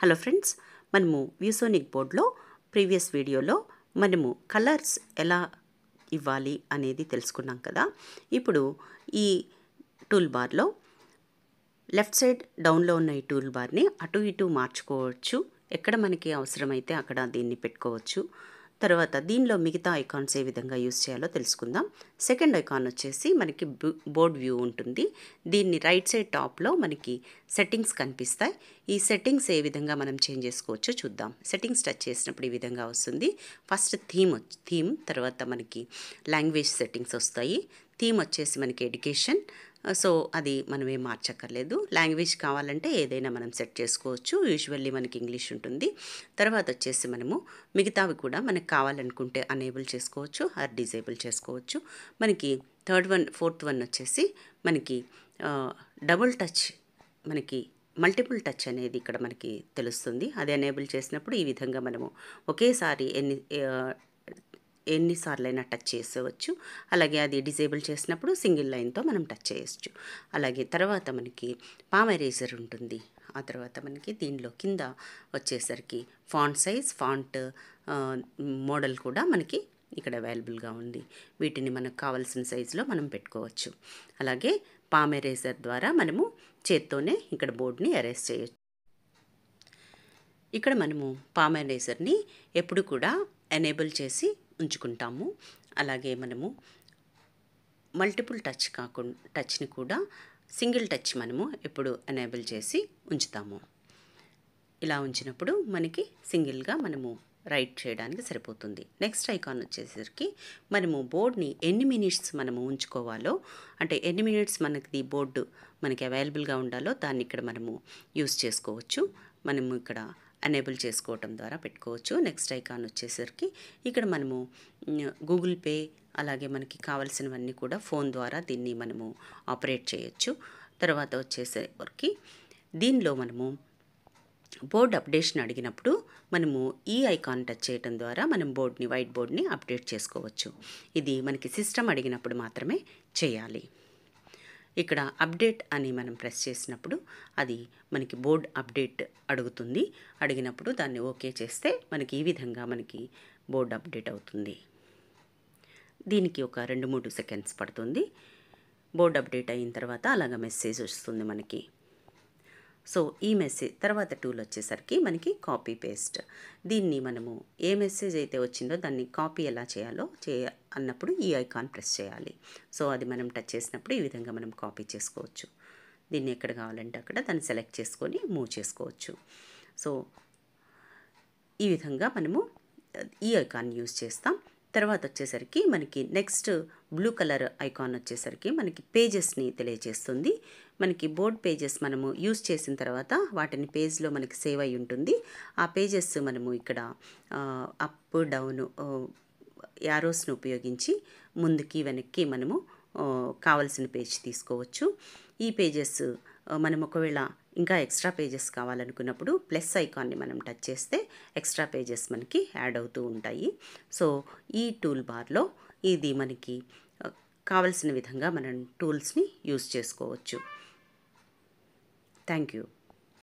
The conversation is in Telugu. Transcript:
హలో ఫ్రెండ్స్ మనము వ్యూసోనిక్ బోర్డ్లో ప్రీవియస్ వీడియోలో మనము కలర్స్ ఎలా ఇవ్వాలి అనేది తెలుసుకున్నాం కదా ఇప్పుడు ఈ టూల్ బార్లో లెఫ్ట్ సైడ్ డౌన్లో ఉన్న ఈ టూల్ బార్ని అటు ఇటు మార్చుకోవచ్చు ఎక్కడ మనకి అవసరమైతే అక్కడ దీన్ని పెట్టుకోవచ్చు తర్వాత దీనిలో మిగతా ఐకాన్స్ ఏ విధంగా యూస్ చేయాలో తెలుసుకుందాం సెకండ్ ఐకాన్ వచ్చేసి మనకి బోర్డ్ వ్యూ ఉంటుంది దీన్ని రైట్ సైడ్ టాప్లో మనకి సెట్టింగ్స్ కనిపిస్తాయి ఈ సెట్టింగ్స్ ఏ విధంగా మనం చేంజ్ చేసుకోవచ్చో చూద్దాం సెట్టింగ్స్ టచ్ చేసినప్పుడు ఈ విధంగా వస్తుంది ఫస్ట్ థీమ్ థీమ్ తర్వాత మనకి లాంగ్వేజ్ సెట్టింగ్స్ వస్తాయి థీమ్ వచ్చేసి మనకి ఎడ్యుకేషన్ సో అది మనం ఏం మార్చక్కర్లేదు లాంగ్వేజ్ కావాలంటే ఏదైనా మనం సెట్ చేసుకోవచ్చు యూజువల్లీ మనకి ఇంగ్లీష్ ఉంటుంది తర్వాత వచ్చేసి మనము మిగతావి కూడా మనకు కావాలనుకుంటే అనేబుల్ చేసుకోవచ్చు ఆర్ డిజేబుల్ చేసుకోవచ్చు మనకి థర్డ్ వన్ ఫోర్త్ వన్ వచ్చేసి మనకి డబుల్ టచ్ మనకి మల్టిపుల్ టచ్ అనేది ఇక్కడ మనకి తెలుస్తుంది అది ఎనేబుల్ చేసినప్పుడు ఈ విధంగా మనము ఒకేసారి ఎన్ని ఎన్నిసార్లైనా టచ్ చేసేవచ్చు అలాగే అది డిజేబుల్ చేసినప్పుడు సింగిల్ లైన్తో మనం టచ్ చేయొచ్చు అలాగే తర్వాత మనకి పామ్ ఎరేజర్ ఉంటుంది ఆ తర్వాత మనకి దీనిలో కింద వచ్చేసరికి ఫాంట్ సైజ్ ఫాంట్ మోడల్ కూడా మనకి ఇక్కడ అవైలబుల్గా ఉంది వీటిని మనకు కావలసిన సైజులో మనం పెట్టుకోవచ్చు అలాగే పామ్ ఎరేజర్ ద్వారా మనము చేత్తోనే ఇక్కడ బోర్డ్ని ఎరేజ్ చేయొచ్చు ఇక్కడ మనము పామ్ ఎరేజర్ని ఎప్పుడు కూడా ఎనేబుల్ చేసి ఉంచుకుంటాము అలాగే మనము మల్టిపుల్ టచ్ కాకుండా టచ్ని కూడా సింగిల్ టచ్ మనము ఎప్పుడు ఎనేబుల్ చేసి ఉంచుతాము ఇలా ఉంచినప్పుడు మనకి సింగిల్గా మనము రైట్ చేయడానికి సరిపోతుంది నెక్స్ట్ ఐకాన్ వచ్చేసరికి మనము బోర్డ్ని ఎన్ని మినిట్స్ మనము ఉంచుకోవాలో అంటే ఎన్ని మినిట్స్ మనకి బోర్డు మనకి అవైలబుల్గా ఉండాలో దాన్ని ఇక్కడ మనము యూస్ చేసుకోవచ్చు మనము ఇక్కడ అనేబుల్ చేసుకోవటం ద్వారా పెట్టుకోవచ్చు నెక్స్ట్ ఐకాన్ వచ్చేసరికి ఇక్కడ మనము గూగుల్ పే అలాగే మనకి కావలసినవన్నీ కూడా ఫోన్ ద్వారా దీన్ని మనము ఆపరేట్ చేయొచ్చు తర్వాత వచ్చేసరికి దీనిలో మనము బోర్డ్ అప్డేషన్ అడిగినప్పుడు మనము ఈ ఐకాన్ టచ్ చేయడం ద్వారా మనం బోర్డ్ని వైట్ బోర్డ్ని అప్డేట్ చేసుకోవచ్చు ఇది మనకి సిస్టమ్ అడిగినప్పుడు మాత్రమే చేయాలి ఇక్కడ అప్డేట్ అని మనం ప్రెస్ చేసినప్పుడు అది మనకి బోర్డ్ అప్డేట్ అడుగుతుంది అడిగినప్పుడు దాన్ని ఓకే చేస్తే మనకి ఈ విధంగా మనకి బోర్డ్ అప్డేట్ అవుతుంది దీనికి ఒక రెండు మూడు సెకండ్స్ పడుతుంది బోర్డ్ అప్డేట్ అయిన తర్వాత అలాగ మెసేజ్ వస్తుంది మనకి సో ఈ మెసేజ్ తర్వాత టూల్ వచ్చేసరికి మనకి కాపీ పేస్ట్ దీన్ని మనము ఏ మెసేజ్ అయితే వచ్చిందో దాన్ని కాపీ ఎలా చేయాలో చేయ అన్నప్పుడు ఈ ఐకాన్ ప్రెస్ చేయాలి సో అది మనం టచ్ చేసినప్పుడు ఈ విధంగా మనం కాపీ చేసుకోవచ్చు దీన్ని ఎక్కడ కావాలంటే అక్కడ దాన్ని సెలెక్ట్ చేసుకొని మూవ్ చేసుకోవచ్చు సో ఈ విధంగా మనము ఈ ఐకాన్ యూజ్ చేస్తాం తర్వాత వచ్చేసరికి మనకి నెక్స్ట్ బ్లూ కలర్ ఐకాన్ వచ్చేసరికి మనకి పేజెస్ని తెలియజేస్తుంది మనకి బోర్డ్ పేజెస్ మనము యూస్ చేసిన తర్వాత వాటిని పేజ్లో మనకి సేవ్ అయి ఉంటుంది ఆ పేజెస్ మనము ఇక్కడ అప్ డౌన్ యారోస్ను ఉపయోగించి ముందుకి వెనక్కి మనము కావలసిన పేజ్ తీసుకోవచ్చు ఈ పేజెస్ మనం ఒకవేళ ఇంకా ఎక్స్ట్రా పేజెస్ కావాలనుకున్నప్పుడు ప్లస్ ఐకాన్ని మనం టచ్ చేస్తే ఎక్స్ట్రా పేజెస్ మనకి యాడ్ అవుతూ ఉంటాయి సో ఈ టూల్ బార్లో ఇది మనకి కావలసిన విధంగా మనం టూల్స్ని యూస్ చేసుకోవచ్చు థ్యాంక్ యూ